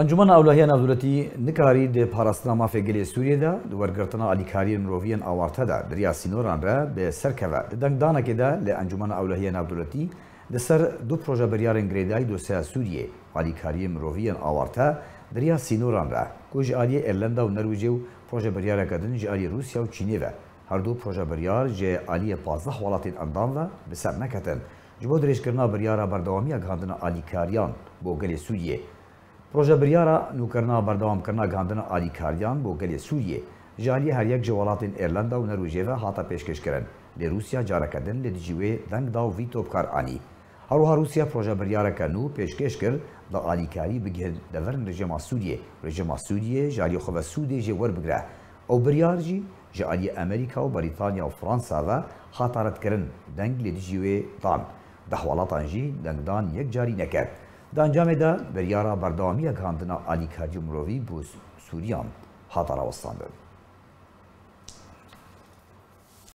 ئەنجومەن ئاولهیان ناوزورەتی نکاری دێپاراستنا مافێگەلێ سووریەدا وەرگرتنا ئالیکاریین مرۆڤیان ئاوارتەدا دریا سینۆرانرە بە سەرکەوە دەنگدانەکێدا لە ئەنجومەن ئاولهیە ناودورەتی دەسەر دوو پرۆژە بەریارن گرێدای دۆسیا سووریێ ئالیکاریە مرۆڤیان ئاوارتە دریا سینۆرانرە گۆژی ئالیە ئێرلندا و نەرویجێ و پرۆژە بەریارەکەدن ژ ئالی رووسیا و چینێوە هەردوو پرۆژە بەریار جێ ئالیە پازدە وڵاتین ئەندامە بەسەر نەکەتن. بۆ درێژکردنا بریارە بەردەوامی ئەگەاندنە ئالیکاریان بۆ گەلێ سووریە Projebiryara nukarna berdewam kirna gandina alîkariyan bo gelê Sûriyê ji aliyê her yek ji welatên Irlanda û Norwejeva hata pêşkêşkirin. Lê Rûsya careke din li dijî wê deng da û vî topkar anî. Haroha Rûsya projebiryareke nû pêşkêş kir da alîkarî bigir deverin rejima Sûriyê. Rejima Sûriyê ji aliyê xwe ve Sûdê jê werbigire. Ew biryar jî ji aliyê Amerîka û Brîtanya û Fransa ve hata redkirin deng lê dijî wê dan. Dehwalatan jî dengdan yek carî neke. Դանջամեդա վեր յարաբար դամիա քանդնա ալիքաջումրովի բուս Սուրիան հատարավաստանը